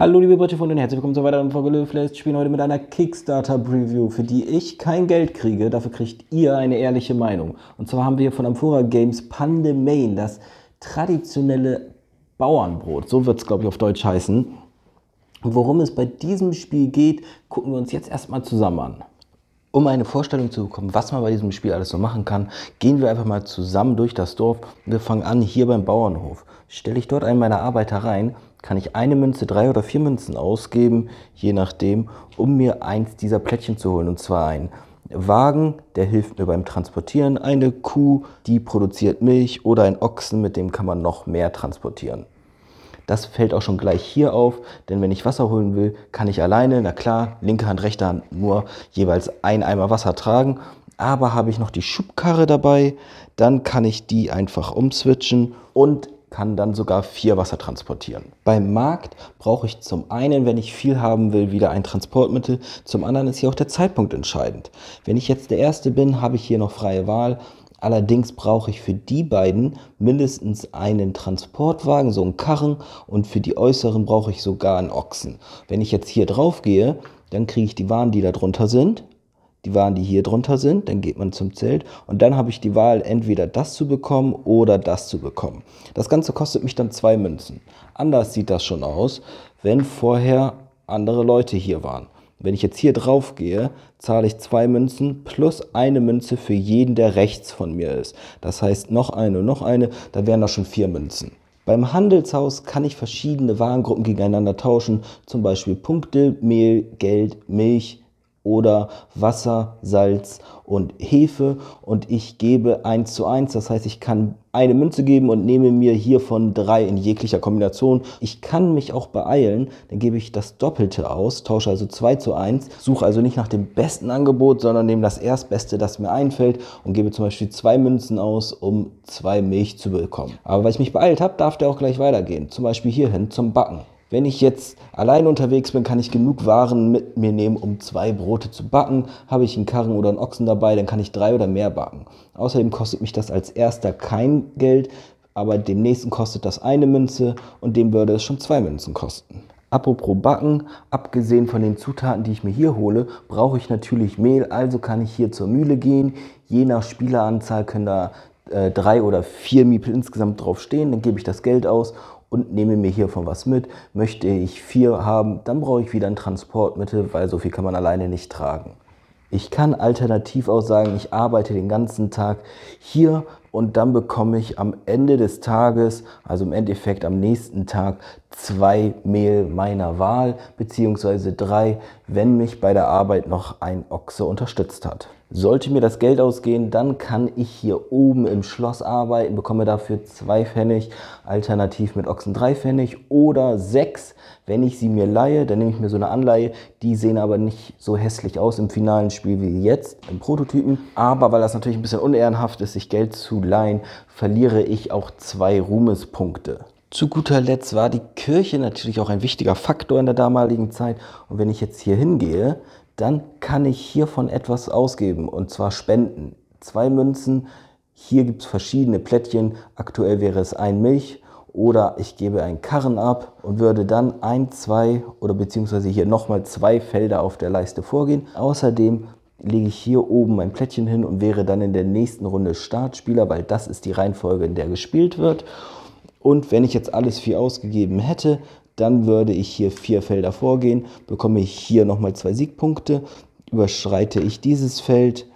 Hallo liebe Bridgefunde und herzlich willkommen zur weiteren Folge Löwfest. Ich spiele heute mit einer Kickstarter-Preview, für die ich kein Geld kriege. Dafür kriegt ihr eine ehrliche Meinung. Und zwar haben wir hier von Amphora Games Pandemain, das traditionelle Bauernbrot. So wird es, glaube ich, auf Deutsch heißen. Und worum es bei diesem Spiel geht, gucken wir uns jetzt erstmal zusammen an. Um eine Vorstellung zu bekommen, was man bei diesem Spiel alles so machen kann, gehen wir einfach mal zusammen durch das Dorf. Wir fangen an hier beim Bauernhof. Stelle ich dort einen meiner Arbeiter rein, kann ich eine Münze, drei oder vier Münzen ausgeben, je nachdem, um mir eins dieser Plättchen zu holen. Und zwar ein Wagen, der hilft mir beim Transportieren, eine Kuh, die produziert Milch oder ein Ochsen, mit dem kann man noch mehr transportieren. Das fällt auch schon gleich hier auf, denn wenn ich Wasser holen will, kann ich alleine, na klar, linke Hand, rechte Hand nur jeweils ein Eimer Wasser tragen. Aber habe ich noch die Schubkarre dabei, dann kann ich die einfach umswitchen und kann dann sogar vier Wasser transportieren. Beim Markt brauche ich zum einen, wenn ich viel haben will, wieder ein Transportmittel. Zum anderen ist hier auch der Zeitpunkt entscheidend. Wenn ich jetzt der Erste bin, habe ich hier noch freie Wahl. Allerdings brauche ich für die beiden mindestens einen Transportwagen, so einen Karren und für die äußeren brauche ich sogar einen Ochsen. Wenn ich jetzt hier drauf gehe, dann kriege ich die Waren, die da drunter sind, die Waren, die hier drunter sind. Dann geht man zum Zelt und dann habe ich die Wahl, entweder das zu bekommen oder das zu bekommen. Das Ganze kostet mich dann zwei Münzen. Anders sieht das schon aus, wenn vorher andere Leute hier waren. Wenn ich jetzt hier drauf gehe, zahle ich zwei Münzen plus eine Münze für jeden, der rechts von mir ist. Das heißt noch eine und noch eine, dann wären das schon vier Münzen. Beim Handelshaus kann ich verschiedene Warengruppen gegeneinander tauschen, zum Beispiel Punkte, Mehl, Geld, Milch, oder Wasser, Salz und Hefe und ich gebe 1 zu 1, Das heißt, ich kann eine Münze geben und nehme mir hiervon drei in jeglicher Kombination. Ich kann mich auch beeilen, dann gebe ich das Doppelte aus, tausche also 2 zu 1, suche also nicht nach dem besten Angebot, sondern nehme das erstbeste, das mir einfällt und gebe zum Beispiel zwei Münzen aus, um zwei Milch zu bekommen. Aber weil ich mich beeilt habe, darf der auch gleich weitergehen, zum Beispiel hierhin zum Backen. Wenn ich jetzt allein unterwegs bin, kann ich genug Waren mit mir nehmen, um zwei Brote zu backen. Habe ich einen Karren oder einen Ochsen dabei, dann kann ich drei oder mehr backen. Außerdem kostet mich das als erster kein Geld, aber dem nächsten kostet das eine Münze und dem würde es schon zwei Münzen kosten. Apropos Backen, abgesehen von den Zutaten, die ich mir hier hole, brauche ich natürlich Mehl, also kann ich hier zur Mühle gehen. Je nach Spieleranzahl können da äh, drei oder vier Miepel insgesamt drauf stehen, dann gebe ich das Geld aus und nehme mir hiervon was mit. Möchte ich vier haben, dann brauche ich wieder ein Transportmittel, weil so viel kann man alleine nicht tragen. Ich kann alternativ auch sagen, ich arbeite den ganzen Tag hier und dann bekomme ich am Ende des Tages, also im Endeffekt am nächsten Tag, zwei Mehl meiner Wahl, beziehungsweise drei, wenn mich bei der Arbeit noch ein Ochse unterstützt hat. Sollte mir das Geld ausgehen, dann kann ich hier oben im Schloss arbeiten, bekomme dafür zwei Pfennig, alternativ mit Ochsen drei Pfennig oder sechs, wenn ich sie mir leihe, dann nehme ich mir so eine Anleihe, die sehen aber nicht so hässlich aus im finalen Spiel wie jetzt, im Prototypen. Aber weil das natürlich ein bisschen unehrenhaft ist, sich Geld zu zu leihen, verliere ich auch zwei Ruhmespunkte. Zu guter Letzt war die Kirche natürlich auch ein wichtiger Faktor in der damaligen Zeit. Und wenn ich jetzt hier hingehe, dann kann ich hiervon etwas ausgeben und zwar Spenden. Zwei Münzen, hier gibt es verschiedene Plättchen. Aktuell wäre es ein Milch oder ich gebe einen Karren ab und würde dann ein, zwei oder beziehungsweise hier nochmal zwei Felder auf der Leiste vorgehen. Außerdem lege ich hier oben mein Plättchen hin und wäre dann in der nächsten Runde Startspieler, weil das ist die Reihenfolge, in der gespielt wird. Und wenn ich jetzt alles vier ausgegeben hätte, dann würde ich hier vier Felder vorgehen, bekomme ich hier nochmal zwei Siegpunkte, überschreite ich dieses Feld,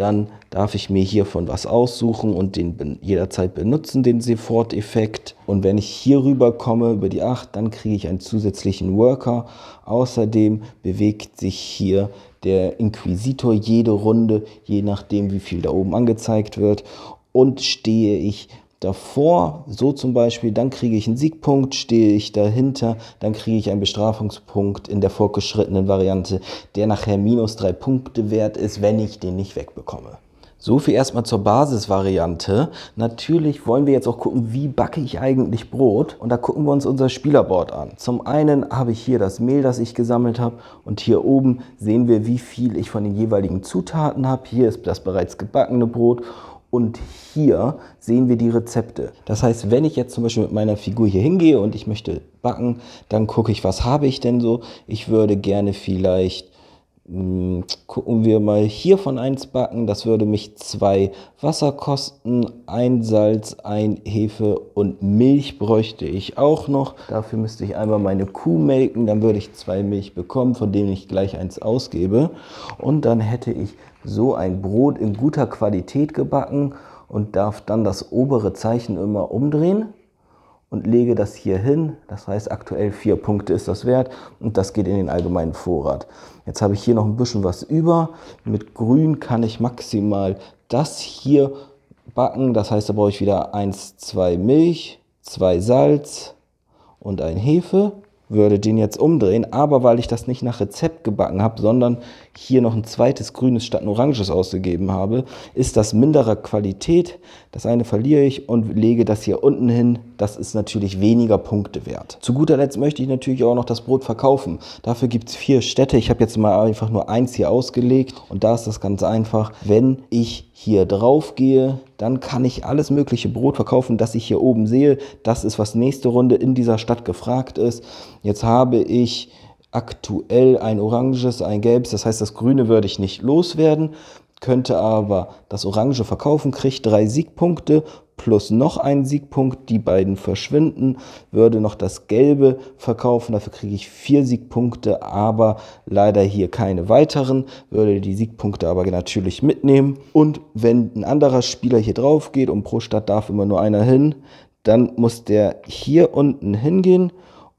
dann darf ich mir hiervon was aussuchen und den jederzeit benutzen, den Sofort-Effekt. Und wenn ich hier rüber komme über die 8, dann kriege ich einen zusätzlichen Worker. Außerdem bewegt sich hier der Inquisitor jede Runde, je nachdem wie viel da oben angezeigt wird. Und stehe ich davor, so zum Beispiel, dann kriege ich einen Siegpunkt, stehe ich dahinter, dann kriege ich einen Bestrafungspunkt in der fortgeschrittenen Variante, der nachher minus drei Punkte wert ist, wenn ich den nicht wegbekomme. So viel erstmal zur Basisvariante. Natürlich wollen wir jetzt auch gucken, wie backe ich eigentlich Brot? Und da gucken wir uns unser Spielerboard an. Zum einen habe ich hier das Mehl, das ich gesammelt habe. Und hier oben sehen wir, wie viel ich von den jeweiligen Zutaten habe. Hier ist das bereits gebackene Brot. Und hier sehen wir die Rezepte. Das heißt, wenn ich jetzt zum Beispiel mit meiner Figur hier hingehe und ich möchte backen, dann gucke ich, was habe ich denn so. Ich würde gerne vielleicht hm, gucken wir mal hier von eins backen. Das würde mich zwei Wasser kosten, ein Salz, ein Hefe und Milch bräuchte ich auch noch. Dafür müsste ich einmal meine Kuh melken, dann würde ich zwei Milch bekommen, von denen ich gleich eins ausgebe. Und dann hätte ich so ein Brot in guter Qualität gebacken und darf dann das obere Zeichen immer umdrehen und lege das hier hin. Das heißt, aktuell vier Punkte ist das wert und das geht in den allgemeinen Vorrat. Jetzt habe ich hier noch ein bisschen was über. Mit Grün kann ich maximal das hier backen. Das heißt, da brauche ich wieder 1, 2 Milch, 2 Salz und ein Hefe würde den jetzt umdrehen, aber weil ich das nicht nach Rezept gebacken habe, sondern hier noch ein zweites grünes statt ein oranges ausgegeben habe, ist das minderer Qualität. Das eine verliere ich und lege das hier unten hin. Das ist natürlich weniger Punkte wert. Zu guter Letzt möchte ich natürlich auch noch das Brot verkaufen. Dafür gibt es vier Städte. Ich habe jetzt mal einfach nur eins hier ausgelegt und da ist das ganz einfach. Wenn ich hier drauf gehe, dann kann ich alles mögliche Brot verkaufen, das ich hier oben sehe. Das ist, was nächste Runde in dieser Stadt gefragt ist. Jetzt habe ich aktuell ein oranges, ein gelbes. Das heißt, das grüne würde ich nicht loswerden, könnte aber das orange verkaufen, kriege drei Siegpunkte plus noch einen Siegpunkt. Die beiden verschwinden. Würde noch das Gelbe verkaufen. Dafür kriege ich vier Siegpunkte, aber leider hier keine weiteren. Würde die Siegpunkte aber natürlich mitnehmen. Und wenn ein anderer Spieler hier drauf geht und pro Stadt darf immer nur einer hin, dann muss der hier unten hingehen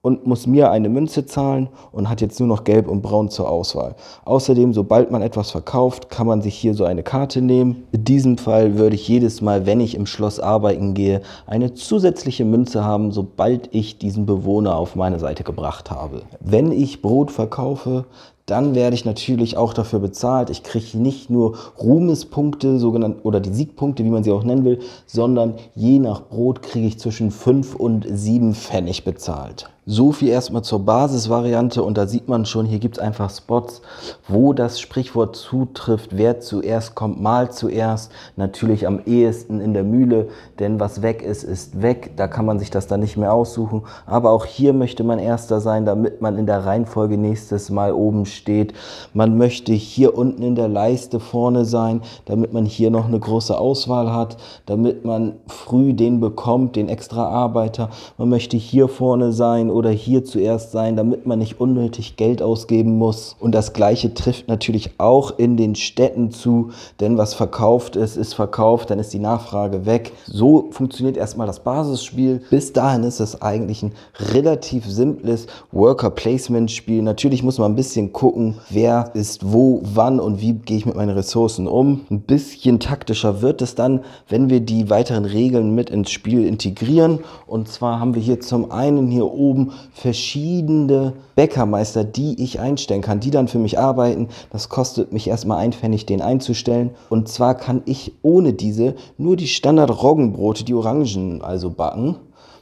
und muss mir eine Münze zahlen und hat jetzt nur noch Gelb und Braun zur Auswahl. Außerdem, sobald man etwas verkauft, kann man sich hier so eine Karte nehmen. In diesem Fall würde ich jedes Mal, wenn ich im Schloss arbeiten gehe, eine zusätzliche Münze haben, sobald ich diesen Bewohner auf meine Seite gebracht habe. Wenn ich Brot verkaufe, dann werde ich natürlich auch dafür bezahlt. Ich kriege nicht nur Ruhmespunkte sogenannte, oder die Siegpunkte, wie man sie auch nennen will, sondern je nach Brot kriege ich zwischen 5 und 7 Pfennig bezahlt. So viel erstmal zur Basisvariante und da sieht man schon, hier gibt es einfach Spots, wo das Sprichwort zutrifft, wer zuerst kommt, mal zuerst, natürlich am ehesten in der Mühle, denn was weg ist, ist weg, da kann man sich das dann nicht mehr aussuchen, aber auch hier möchte man erster sein, damit man in der Reihenfolge nächstes Mal oben steht. Man möchte hier unten in der Leiste vorne sein, damit man hier noch eine große Auswahl hat, damit man früh den bekommt, den extra Arbeiter. Man möchte hier vorne sein oder hier zuerst sein, damit man nicht unnötig Geld ausgeben muss. Und das Gleiche trifft natürlich auch in den Städten zu, denn was verkauft ist, ist verkauft, dann ist die Nachfrage weg. So funktioniert erstmal das Basisspiel. Bis dahin ist es eigentlich ein relativ simples Worker-Placement-Spiel. Natürlich muss man ein bisschen gucken, wer ist wo, wann und wie gehe ich mit meinen Ressourcen um. Ein bisschen taktischer wird es dann, wenn wir die weiteren Regeln mit ins Spiel integrieren. Und zwar haben wir hier zum einen hier oben oben verschiedene Bäckermeister, die ich einstellen kann, die dann für mich arbeiten. Das kostet mich erstmal ein Pfennig, den einzustellen. Und zwar kann ich ohne diese nur die Standard-Roggenbrote, die Orangen also backen.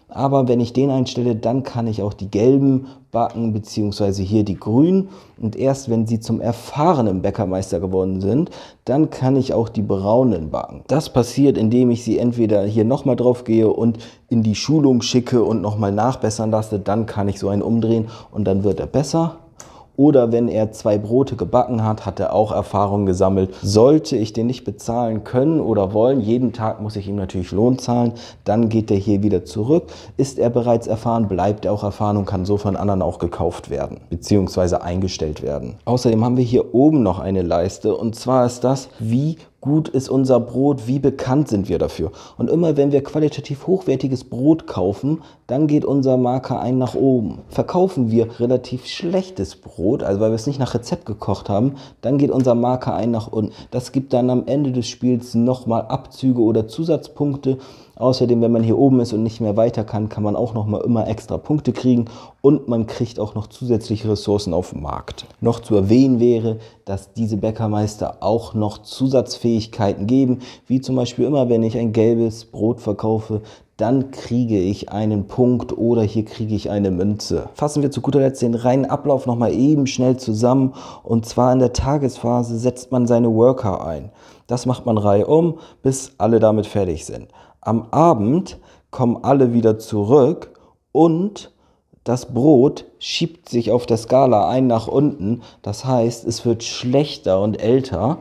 Aber wenn ich den einstelle, dann kann ich auch die gelben backen, beziehungsweise hier die grünen. Und erst wenn sie zum erfahrenen Bäckermeister geworden sind, dann kann ich auch die braunen backen. Das passiert, indem ich sie entweder hier nochmal drauf gehe und in die Schulung schicke und nochmal nachbessern lasse. Dann kann ich so einen umdrehen und dann wird er besser. Oder wenn er zwei Brote gebacken hat, hat er auch Erfahrung gesammelt. Sollte ich den nicht bezahlen können oder wollen, jeden Tag muss ich ihm natürlich Lohn zahlen, dann geht er hier wieder zurück. Ist er bereits erfahren, bleibt er auch erfahren und kann so von anderen auch gekauft werden bzw. eingestellt werden. Außerdem haben wir hier oben noch eine Leiste und zwar ist das, wie gut ist unser Brot, wie bekannt sind wir dafür. Und immer wenn wir qualitativ hochwertiges Brot kaufen, dann geht unser Marker ein nach oben. Verkaufen wir relativ schlechtes Brot, also weil wir es nicht nach Rezept gekocht haben, dann geht unser Marker ein nach unten. Das gibt dann am Ende des Spiels nochmal Abzüge oder Zusatzpunkte. Außerdem, wenn man hier oben ist und nicht mehr weiter kann, kann man auch nochmal immer extra Punkte kriegen und man kriegt auch noch zusätzliche Ressourcen auf dem Markt. Noch zu erwähnen wäre, dass diese Bäckermeister auch noch Zusatzfähigkeiten Fähigkeiten geben, wie zum Beispiel immer, wenn ich ein gelbes Brot verkaufe, dann kriege ich einen Punkt oder hier kriege ich eine Münze. Fassen wir zu guter Letzt den reinen Ablauf nochmal eben schnell zusammen. Und zwar in der Tagesphase setzt man seine Worker ein. Das macht man reihum, bis alle damit fertig sind. Am Abend kommen alle wieder zurück und das Brot schiebt sich auf der Skala ein nach unten. Das heißt, es wird schlechter und älter.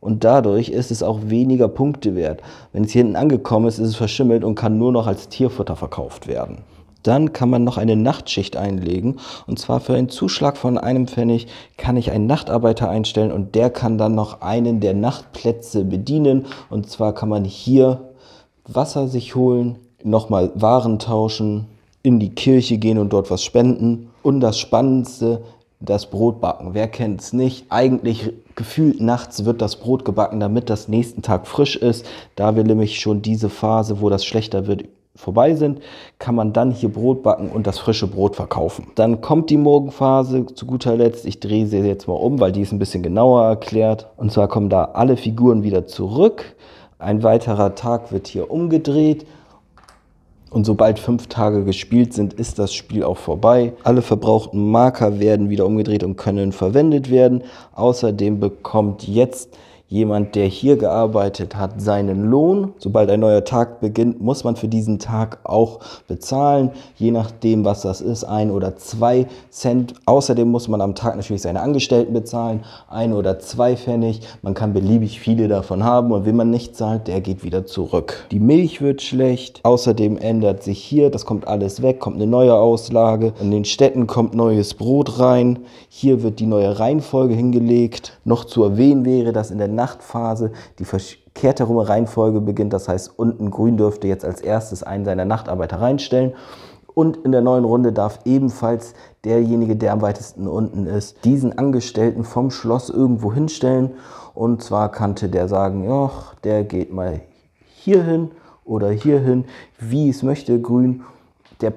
Und dadurch ist es auch weniger Punkte wert. Wenn es hier hinten angekommen ist, ist es verschimmelt und kann nur noch als Tierfutter verkauft werden. Dann kann man noch eine Nachtschicht einlegen. Und zwar für einen Zuschlag von einem Pfennig kann ich einen Nachtarbeiter einstellen und der kann dann noch einen der Nachtplätze bedienen. Und zwar kann man hier Wasser sich holen, nochmal Waren tauschen, in die Kirche gehen und dort was spenden. Und das Spannendste, das Brot backen. Wer kennt es nicht? Eigentlich gefühlt nachts wird das Brot gebacken, damit das nächsten Tag frisch ist. Da wir nämlich schon diese Phase, wo das schlechter wird, vorbei sind, kann man dann hier Brot backen und das frische Brot verkaufen. Dann kommt die Morgenphase zu guter Letzt. Ich drehe sie jetzt mal um, weil die ist ein bisschen genauer erklärt. Und zwar kommen da alle Figuren wieder zurück. Ein weiterer Tag wird hier umgedreht und sobald fünf Tage gespielt sind, ist das Spiel auch vorbei. Alle verbrauchten Marker werden wieder umgedreht und können verwendet werden. Außerdem bekommt jetzt jemand, der hier gearbeitet hat, seinen Lohn. Sobald ein neuer Tag beginnt, muss man für diesen Tag auch bezahlen, je nachdem, was das ist, ein oder zwei Cent. Außerdem muss man am Tag natürlich seine Angestellten bezahlen, ein oder zwei Pfennig. Man kann beliebig viele davon haben und wenn man nicht zahlt, der geht wieder zurück. Die Milch wird schlecht. Außerdem ändert sich hier, das kommt alles weg, kommt eine neue Auslage. In den Städten kommt neues Brot rein. Hier wird die neue Reihenfolge hingelegt. Noch zu erwähnen wäre, dass in der Nachtphase. Die verkehrte Reihenfolge beginnt, das heißt, unten grün dürfte jetzt als erstes einen seiner Nachtarbeiter reinstellen. Und in der neuen Runde darf ebenfalls derjenige, der am weitesten unten ist, diesen Angestellten vom Schloss irgendwo hinstellen. Und zwar kannte der sagen, ja, der geht mal hierhin oder hierhin, wie es möchte, grün. Der,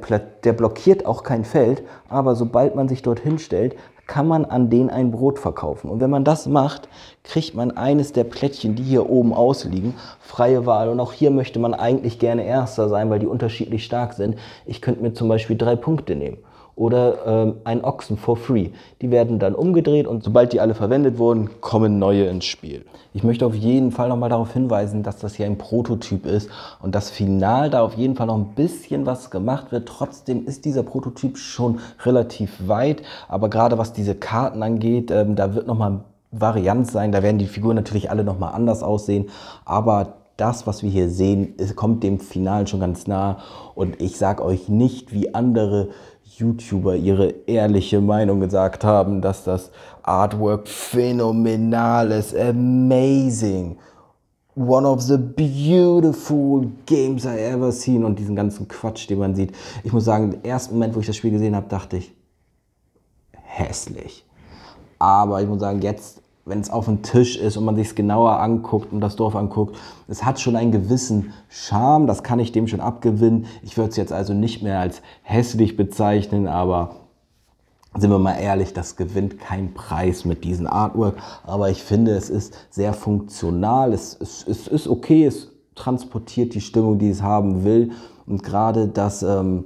der blockiert auch kein Feld, aber sobald man sich dort hinstellt, kann man an denen ein Brot verkaufen. Und wenn man das macht, kriegt man eines der Plättchen, die hier oben ausliegen, freie Wahl. Und auch hier möchte man eigentlich gerne Erster sein, weil die unterschiedlich stark sind. Ich könnte mir zum Beispiel drei Punkte nehmen oder ähm, ein Ochsen for free. Die werden dann umgedreht und sobald die alle verwendet wurden, kommen neue ins Spiel. Ich möchte auf jeden Fall nochmal darauf hinweisen, dass das hier ein Prototyp ist und das final da auf jeden Fall noch ein bisschen was gemacht wird. Trotzdem ist dieser Prototyp schon relativ weit, aber gerade was diese Karten angeht, ähm, da wird nochmal Varianz sein, da werden die Figuren natürlich alle nochmal anders aussehen, aber das, was wir hier sehen, kommt dem Finalen schon ganz nah und ich sag euch nicht, wie andere YouTuber ihre ehrliche Meinung gesagt haben, dass das Artwork phänomenal ist, amazing, one of the beautiful games I ever seen und diesen ganzen Quatsch, den man sieht. Ich muss sagen, im ersten Moment, wo ich das Spiel gesehen habe, dachte ich, hässlich. Aber ich muss sagen, jetzt wenn es auf dem Tisch ist und man sich es genauer anguckt und das Dorf anguckt, es hat schon einen gewissen Charme, das kann ich dem schon abgewinnen. Ich würde es jetzt also nicht mehr als hässlich bezeichnen, aber sind wir mal ehrlich, das gewinnt keinen Preis mit diesem Artwork. Aber ich finde, es ist sehr funktional, es, es, es ist okay, es transportiert die Stimmung, die es haben will. Und gerade das... Ähm,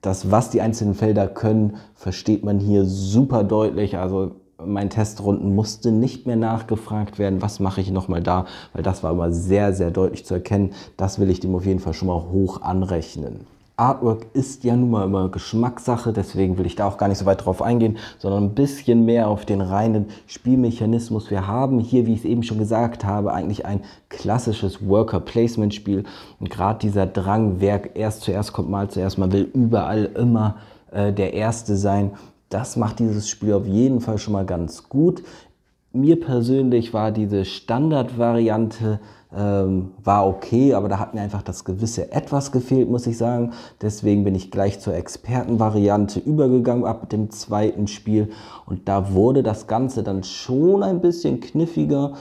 das, was die einzelnen Felder können, versteht man hier super deutlich. Also meinen Testrunden musste nicht mehr nachgefragt werden, was mache ich nochmal da, weil das war immer sehr, sehr deutlich zu erkennen. Das will ich dem auf jeden Fall schon mal hoch anrechnen. Artwork ist ja nun mal immer Geschmackssache, deswegen will ich da auch gar nicht so weit drauf eingehen, sondern ein bisschen mehr auf den reinen Spielmechanismus. Wir haben hier, wie ich es eben schon gesagt habe, eigentlich ein klassisches Worker-Placement-Spiel und gerade dieser Drang, wer erst zuerst kommt, mal zuerst, man will überall immer äh, der Erste sein das macht dieses Spiel auf jeden Fall schon mal ganz gut. Mir persönlich war diese Standardvariante ähm, war okay, aber da hat mir einfach das gewisse etwas gefehlt, muss ich sagen. Deswegen bin ich gleich zur Expertenvariante übergegangen ab dem zweiten Spiel und da wurde das Ganze dann schon ein bisschen kniffiger,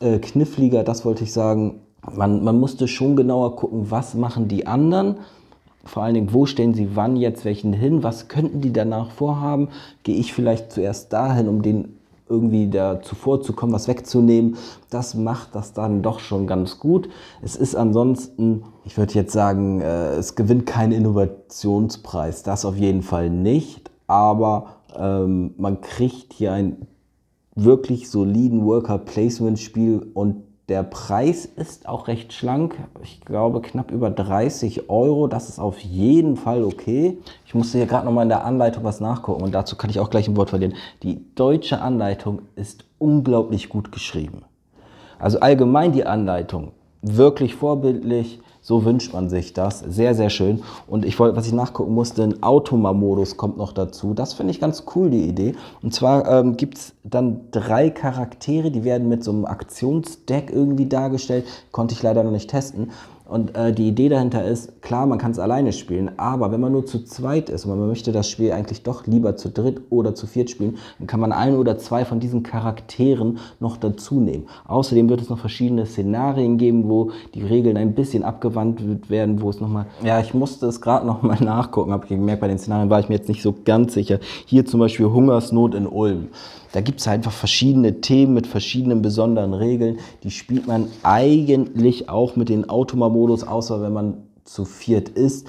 äh, kniffliger, das wollte ich sagen. Man, man musste schon genauer gucken, was machen die anderen vor allen Dingen, wo stellen sie wann jetzt welchen hin, was könnten die danach vorhaben, gehe ich vielleicht zuerst dahin, um den irgendwie da zuvor zu kommen, was wegzunehmen, das macht das dann doch schon ganz gut. Es ist ansonsten, ich würde jetzt sagen, äh, es gewinnt keinen Innovationspreis, das auf jeden Fall nicht, aber ähm, man kriegt hier ein wirklich soliden Worker-Placement-Spiel und der Preis ist auch recht schlank. Ich glaube knapp über 30 Euro. Das ist auf jeden Fall okay. Ich musste hier gerade nochmal in der Anleitung was nachgucken und dazu kann ich auch gleich ein Wort verlieren. Die deutsche Anleitung ist unglaublich gut geschrieben. Also allgemein die Anleitung. Wirklich vorbildlich. So wünscht man sich das. Sehr, sehr schön. Und ich wollte, was ich nachgucken musste, ein Automa-Modus kommt noch dazu. Das finde ich ganz cool, die Idee. Und zwar ähm, gibt es dann drei Charaktere, die werden mit so einem Aktionsdeck irgendwie dargestellt. Konnte ich leider noch nicht testen. Und äh, die Idee dahinter ist, klar, man kann es alleine spielen, aber wenn man nur zu zweit ist und man möchte das Spiel eigentlich doch lieber zu dritt oder zu viert spielen, dann kann man ein oder zwei von diesen Charakteren noch dazu nehmen. Außerdem wird es noch verschiedene Szenarien geben, wo die Regeln ein bisschen abgewandt werden, wo es nochmal, ja, ich musste es gerade nochmal nachgucken, habe gemerkt, bei den Szenarien war ich mir jetzt nicht so ganz sicher. Hier zum Beispiel Hungersnot in Ulm. Da gibt es halt einfach verschiedene Themen mit verschiedenen besonderen Regeln. Die spielt man eigentlich auch mit den Automobilen Solo-Modus, außer wenn man zu viert ist.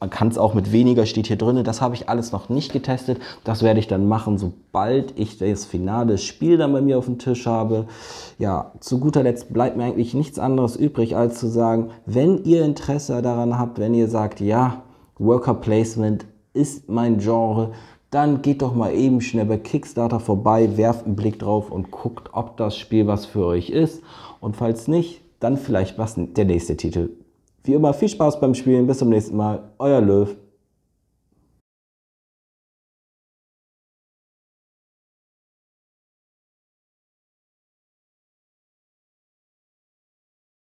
Man kann es auch mit weniger, steht hier drin. Das habe ich alles noch nicht getestet. Das werde ich dann machen, sobald ich das finale Spiel dann bei mir auf dem Tisch habe. Ja, zu guter Letzt bleibt mir eigentlich nichts anderes übrig, als zu sagen, wenn ihr Interesse daran habt, wenn ihr sagt, ja, Worker Placement ist mein Genre, dann geht doch mal eben schnell bei Kickstarter vorbei, werft einen Blick drauf und guckt, ob das Spiel was für euch ist. Und falls nicht, dann vielleicht was der nächste Titel. Wie immer, viel Spaß beim Spielen, bis zum nächsten Mal, euer Löw.